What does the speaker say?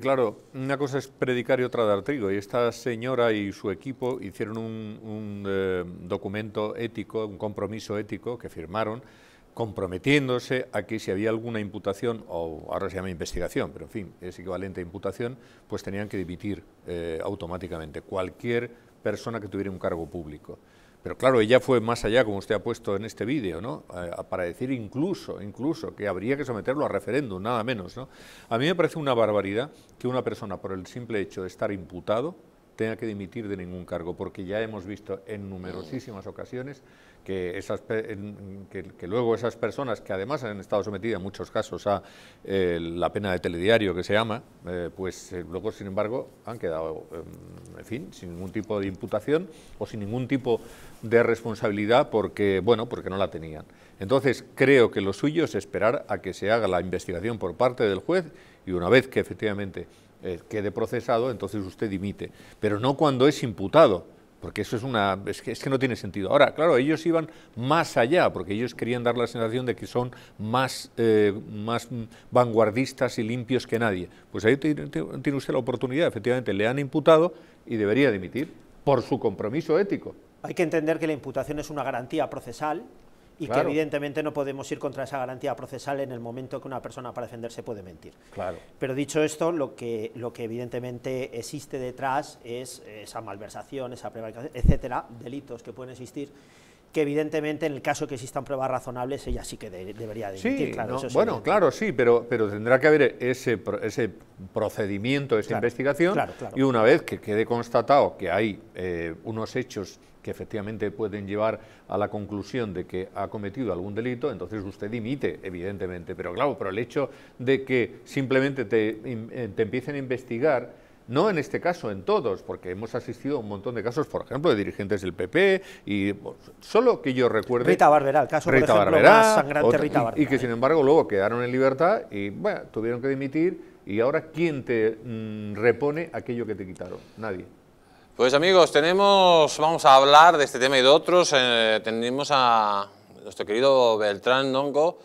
Claro, una cosa es predicar y otra dar trigo. Y esta señora y su equipo hicieron un, eh, documento ético, un compromiso ético que firmaron, comprometiéndose a que si había alguna imputación, o ahora se llama investigación, pero en fin, es equivalente a imputación, pues tenían que dimitir eh, automáticamente cualquier persona que tuviera un cargo público. Pero claro, ella fue más allá, como usted ha puesto en este vídeo, ¿no? para decir incluso, incluso, que habría que someterlo a referéndum, nada menos, A mí me parece una barbaridad que una persona, por el simple hecho de estar imputado, tenga que dimitir de ningún cargo, porque ya hemos visto en numerosísimas ocasiones que, esas, luego esas personas, que además han estado sometidas en muchos casos a eh, la pena de telediario que se llama, eh, pues eh, luego, sin embargo, han quedado, em, en fin, sin ningún tipo de imputación o sin ningún tipo de responsabilidad porque, bueno, porque no la tenían. Entonces, creo que lo suyo es esperar a que se haga la investigación por parte del juez y una vez que efectivamente eh, quede procesado, entonces usted dimite. Pero no cuando es imputado, porque eso es una. Es que, es que no tiene sentido. Ahora, claro, ellos iban más allá, porque ellos querían dar la sensación de que son más, eh, más vanguardistas y limpios que nadie. Pues ahí tiene usted la oportunidad, efectivamente, le han imputado y debería dimitir por su compromiso ético. Hay que entender que la imputación es una garantía procesal y que evidentemente no podemos ir contra esa garantía procesal en el momento que una persona para defenderse puede mentir. Claro. Pero dicho esto, lo que, lo que evidentemente existe detrás es esa malversación, esa prevaricación, etcétera, delitos que pueden existir que evidentemente en el caso que existan pruebas razonables, ella sí que debería dimitir. bueno, claro, sí, pero, pero tendrá que haber ese, ese procedimiento, esa investigación, y una vez que quede constatado que hay eh, unos hechos que efectivamente pueden llevar a la conclusión de que ha cometido algún delito, entonces usted dimite, evidentemente. Pero claro, pero el hecho de que simplemente te, eh, te empiecen a investigar no en este caso, en todos, porque hemos asistido a un montón de casos, por ejemplo, de dirigentes del PP y solo que yo recuerde... Rita Barberá, el caso, más sangrante Rita Barberá. Y, que, sin ¿eh? embargo, luego quedaron en libertad y, bueno, tuvieron que dimitir y ahora, ¿quién te mm, repone aquello que te quitaron? Nadie. Pues amigos, tenemos, vamos a hablar de este tema y de otros. Eh, tenemos a nuestro querido Beltrán Nongo,